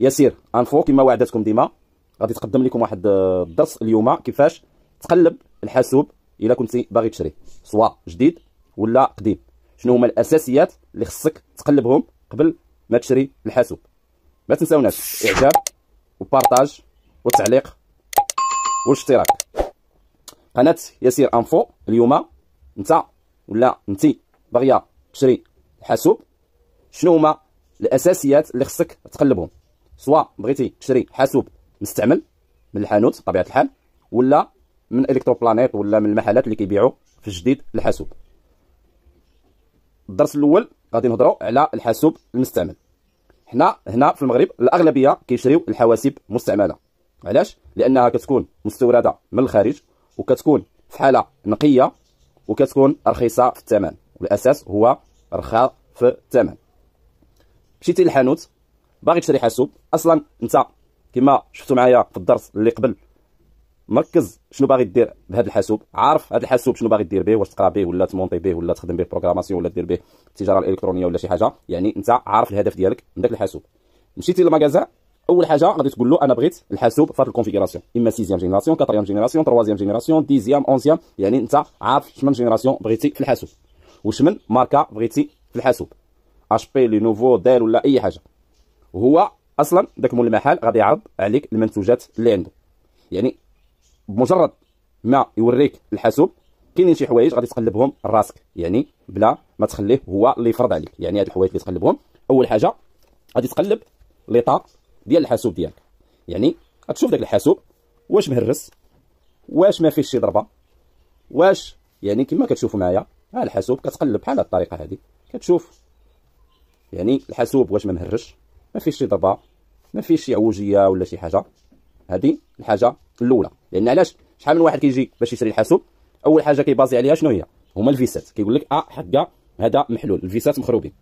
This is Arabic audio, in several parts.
يسير ان فوق كما وعدتكم ديما غادي تقدم لكم واحد الدرس آه، اليوم كيفاش تقلب الحاسوب الا كنتي باغي تشري سواء جديد ولا قديم شنو هما الاساسيات اللي خصك تقلبهم قبل ما تشري الحاسوب ما تنساوناش اعجاب وبارطاج وتعليق واشتراك قناه يسير انفو اليوم انت ولا انت باغيه تشري حاسوب شنو هما الاساسيات اللي خصك تقلبهم سواء بغيتي تشري حاسوب مستعمل من الحانوت بطبيعه الحال ولا من الكترو بلانيت ولا من المحلات اللي كيبيعوا في الجديد الحاسوب الدرس الاول غادي نهضروا على الحاسوب المستعمل حنا هنا في المغرب الاغلبيه كيشريو الحواسيب مستعمله علاش لانها كتكون مستورده من الخارج وكتكون في حاله نقيه وكتكون رخيصه في الثمن والاساس هو رخاء في الثمن مشيتي للحانوت باغي تشري حاسوب اصلا انت كما شفتوا معايا في الدرس اللي قبل مركز شنو باغي دير بهذا الحاسوب عارف هذا الحاسوب شنو باغي دير به واش تقرا به ولا تمونطي به ولا تخدم به بروغراماسيون ولا دير به التجاره الالكترونيه ولا شي حاجه يعني انت عارف الهدف ديالك من داك الحاسوب مشيتي للمغازا اول حاجه غادي تقول له انا بغيت الحاسوب في الكونفيغوراسيون اما 6 جينيراسيون 4 جينيراسيون 3 جينيراسيون 10 11 يعني انت عارف شمن جينيراسيون بغيتي في الحاسوب وشمن ماركه بغيتي في الحاسوب اش بي لي نوفو دال ولا اي حاجه هو اصلا ذاك مول المحل غادي يعرض عليك المنتوجات اللي عنده يعني بمجرد ما يوريك الحاسوب كاينين شي حوايج غادي تقلبهم راسك يعني بلا ما تخليه هو اللي يفرض عليك يعني هاد الحوايج اللي تقلبهم اول حاجه غادي تقلب ليطا ديال الحاسوب ديالك يعني غتشوف داك الحاسوب واش مهرس واش ما فيهش شي ضربه واش يعني كما كتشوفوا معايا ها الحاسوب كتقلب بحال هاد الطريقه هذه كتشوف يعني الحاسوب واش ما مهرش ما فيش شي ضربه ما فيش شي عوجيه ولا شي حاجه هذه الحاجه الاولى لان علاش شحال من واحد كيجي باش يشري الحاسوب اول حاجه كيبازي عليها شنو هي هما الفيسات كيقول لك اه حكا هذا محلول الفيسات مخروبين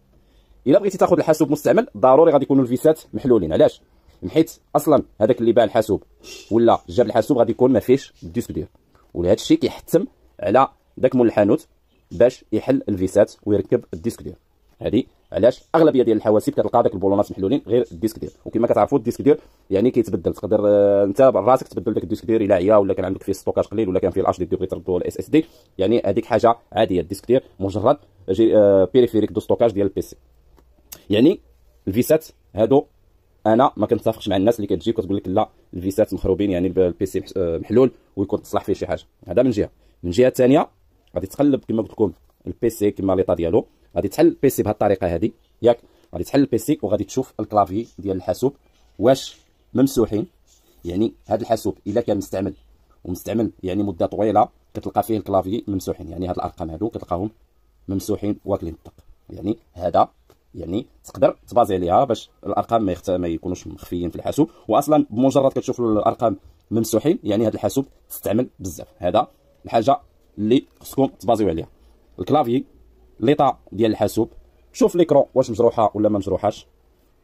الا بغيتي تاخذ الحاسوب مستعمل ضروري غادي يكونوا الفيسات محلولين علاش حيت اصلا هذاك اللي باع الحاسوب ولا جاب الحاسوب غادي يكون ما فيش الديسك ديالو ولهذا الشيء كيحتم على داك مول الحانوت باش يحل الفيسات ويركب الديسك ديالو هذه علاش اغلبيه ديال الحواسيب كتلقى داك البولونات محلولين غير الديسك دير وكما كتعرفوا الديسك دير يعني كيتبدل تقدر آه، انت براسك تبدل داك الديسك دير الى عيا ولا كان عندك فيه ستوكاج قليل ولا كان فيه الاش دي بغيت تردو الاس اس دي يعني هذيك حاجه عاديه الديسك دير مجرد جي آه بيريفيريك دو ستوكاج ديال البيسي يعني الفيسات هادو انا ما كنتفقش مع الناس اللي كتجي كتقول لك لا الفيسات مخروبين يعني البيسي آه، محلول ويكون تصلح فيه شي حاجه هذا من جهه من جهه ثانيه غادي تقلب كما قلت لكم البيسي كما ليطا ديالو غادي تحل البيسي بهذه الطريقه هذه ياك غادي تحل البيسي وغادي تشوف الكلافي ديال الحاسوب واش ممسوحين يعني هذا الحاسوب الا كان مستعمل ومستعمل يعني مده طويله كتلقى فيه الكلافي ممسوحين يعني هاد الارقام هادو كتلقاهم ممسوحين واكلين الطق يعني هذا يعني تقدر تبازي عليها باش الارقام ما, ما يكونوش مخفيين في الحاسوب واصلا بمجرد كتشوف الارقام ممسوحين يعني هذا الحاسوب تستعمل بزاف هذا الحاجه اللي خصكم تبازيو عليها الكلافي ليطا ديال الحاسوب تشوف ليكرون واش مجروحه ولا ما مجروحاش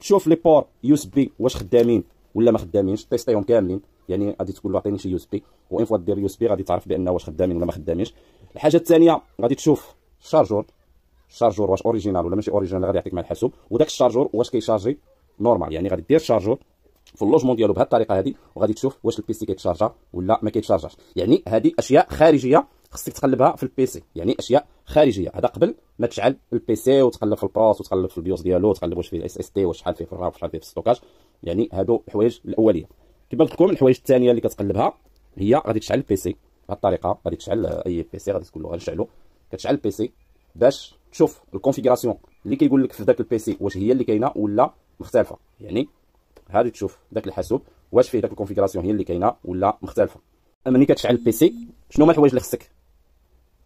تشوف لي بور يو اس بي واش خدامين ولا ما خدامينش تيستيهم كاملين يعني غادي تقول له عطيني شي يو اس بي وان فوا دير يو اس بي غادي تعرف بان واش خدامين ولا ما خدامينش الحاجه الثانيه غادي تشوف الشارجور الشارجور واش اوريجينال ولا ماشي اوريجينال غادي يعطيك مع الحاسوب وداك الشارجور واش كيشارجي نورمال يعني غادي دير شارجور في اللوجمون ديالو بهذه الطريقه هذه وغادي تشوف واش البيسي كيتشارجا ولا ما كيتشارجاش يعني هذه اشياء خارجيه خصك تقلبها في البيسي يعني اشياء خارجيه هذا قبل ما تشعل البيسي وتقلب في البروس وتقلب في البيوس ديالو وتقلب واش فيه الاس اس تي شحال فيه في الرام شحال فيه في الستوكاج يعني هادو الحوايج الاوليه كما قلت لكم الحوايج الثانيه اللي كتقلبها هي غادي تشعل البيسي بهذه الطريقه غادي تشعل اي بيسي غادي تقول له غنشعلو كتشعل البيسي باش تشوف الكونفيغوراسيون اللي كيقول لك في ذاك البيسي واش هي اللي كاينه ولا مختلفه يعني غادي تشوف ذاك الحاسوب واش فيه ذاك الكونفيغوراسيون هي اللي كاينه ولا مختلفه ملي كتشعل البيسي شنو هما الحوايج اللي خصك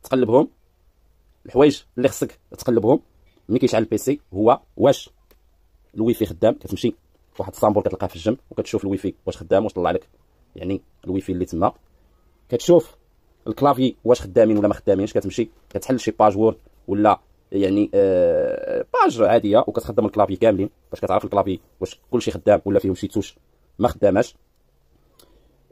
تقلبهم الحوايج اللي خصك تقلبهم ملي كيشعل البيسي هو واش الويفي خدام كتمشي واحد السامبول كتلقاه في الجنب وكتشوف الويفي واش خدام واش طلع لك يعني الويفي اللي تما كتشوف الكلافي واش خدامين ولا ما خدامينش كتمشي كتحل شي باج وورد ولا يعني آه باج عاديه وكتخدم الكلافي كاملين باش كتعرف الكلافي واش كلشي خدام ولا فيهم شي توش ما خداماش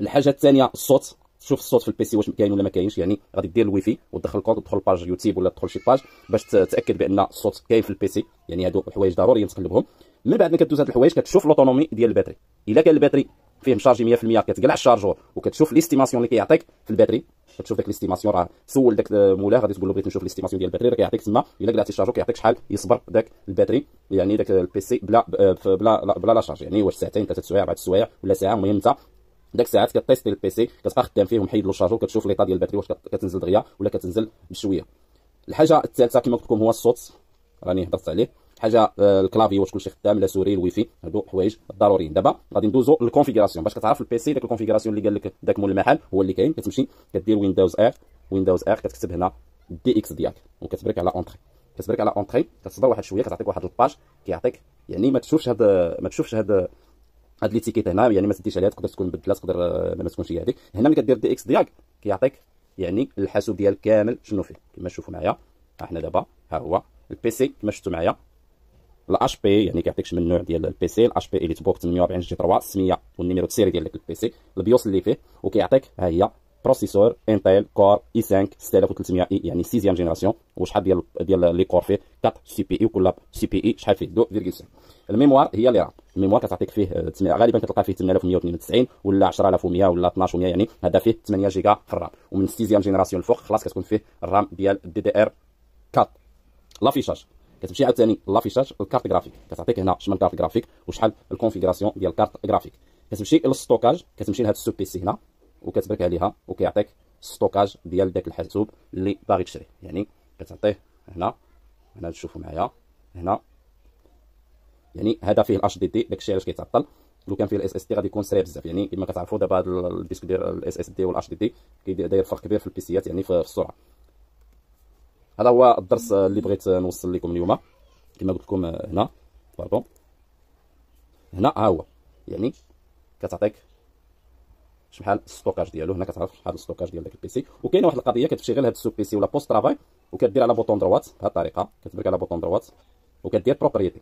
الحاجه الثانيه الصوت تشوف الصوت في البيسي واش كاين ولا ما كاينش يعني غادي دير الويفي وتدخل الكونت وتدخل باج يوتيوب ولا تدخل شي باج باش تاكد بان الصوت كاين في البيسي يعني هادو حوايج ضروري تقلبهم من بعد ما كدوز هاد الحوايج كتشوف لوتونومي ديال الباتري الا كان الباتري فيه مشارجي 100% كتقلع الشارجور وكتشوف ليستيماسيون اللي كيعطيك في الباتري كتشوف داك ليستيماسيون راه سول داك مولاه غادي تقول له بغيت نشوف ليستيماسيون ديال الباتري راه كيعطيك تما الا قلعتي الشارجور كيعطيك شحال يصبر داك الباتري يعني داك البيسي بلا بلا بلا لا شارج يعني واش ساعتين ثلاثه سوايع اربعه سوايع ولا ساعه المهم انت داك الساعات كتيستي البي سي كتبقى خدام فيه ومحيد لو شارجو كتشوف ليطا ديال الباتري واش كتنزل دغيا ولا كتنزل بشويه الحاجه الثالثه كما قلت لكم هو الصوت راني هضرت عليه حاجه آه، الكلافي واش كلشي خدام لا سوري الويفي هادو حوايج ضروريين دابا غادي ندوزو للكونفيغوراسيون باش كتعرف البيسي داك الكونفيغوراسيون اللي قال لك داك مول المحل هو اللي كاين كتمشي كدير ويندوز ار ويندوز ار كتكتب هنا دي اكس ديالك وكتبرك على اونتري كتبرك على اونتري كتصبر واحد شويه كتعطيك واحد الباج كيعطيك يعني ما تشوفش هاد ما تشوفش هاد هاد لي تيكيت هنا يعني ما تديش عليها تقدر تكون بدلات تقدر آه، ما تكونش هي هذيك هنا ملي كدير دي اكس دياك كيعطيك يعني الحاسوب ديالك كامل شنو فيه كما تشوفوا معايا ها حنا دابا ها هو البي سي كما شفتوا معايا الاش بي يعني كيعطيكش من النوع ديال البي سي الاش بي اليت بوك 840 جي 3 السميه والنيميرو السيري ديال داك البي سي البيوس اللي فيه وكيعطيك ها هي بروسيسور انتل كور اي 5 6300 اي يعني سيزيام جينيراسيون وشحال ديال ديال لي كور فيه 4 سي بي اي وكل سي بي اي شحال فيه 2.5 الميموار هي اللي راه الميموار كتعطيك فيه غالبا كتلقى فيه 8192 ولا 10100 ولا 1200 يعني هذا فيه 8 جيجا في الرام ومن سيزيام جينيراسيون الفوق خلاص كتكون فيه الرام ديال دي دي ار 4 لافيشاج كتمشي عاوتاني لافيشاج الكارت جرافيك كتعطيك هنا شمن كارت جرافيك وشحال الكونفيغوراسيون ديال الكارت جرافيك كتمشي للستوكاج كتمشي لهذا السو بي سي هنا وكتبرك عليها وكيعطيك ستوكاج ديال داك الحاسوب اللي باغي تشري يعني كتعطيه هنا هنا تشوفوا معايا هنا يعني هذا فيه الاش دي دي داكشي علاش كيتعطل لو كان فيه الاس اس دي غادي يكون سريع بزاف يعني كما كتعرفوا دابا هذا الديسك ديال الاس اس دي والاش دي دي داير فرق كبير في البيسيات يعني في السرعه هذا هو الدرس اللي بغيت نوصل لكم اليوم كما قلت لكم هنا باردون هنا ها هو يعني كتعطيك شحال السطوكاج ديالو هنا كتعرف شحال السطوكاج ديال داك البي سي وكاينه واحد القضيه كتمشي غير لهاد السوق بي سي ولا بوست ترافاي وكدير على بوطون دروات بهاد الطريقه كتبرك على بوطون دروات وكدير بروبريتي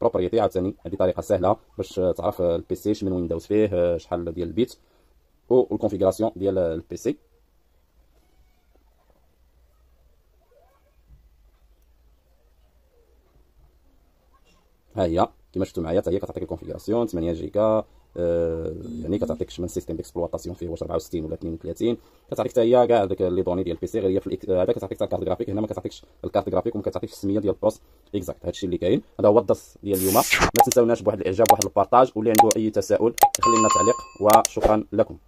بروبريتي عاوتاني هذه طريقه سهله باش تعرف البي سي شمن وين فيه شحال ديال البيت والكونفيغوراسيون ديال البي سي ها هي كما شفتوا معايا حتى هي كتعطيك الكونفيغوراسيون 8 جيجا آه، يعني كتعطيك من سيستيم ديكسبلواتاسيون فيه واش 64 ولا 32 كتعطيك حتى هي كاع داك لي دوني ديال البيسي غير هي في آه، هذا كتعطيك حتى الكارت جرافيك هنا ما كتعطيكش الكارت جرافيك وما كتعطيكش السميه ديال البروس اكزاكت هادشي اللي كاين هذا هو الدرس ديال اليوم ما تنساوناش بواحد الاعجاب واحد البارطاج واللي عنده اي تساؤل خلي لنا تعليق وشكرا لكم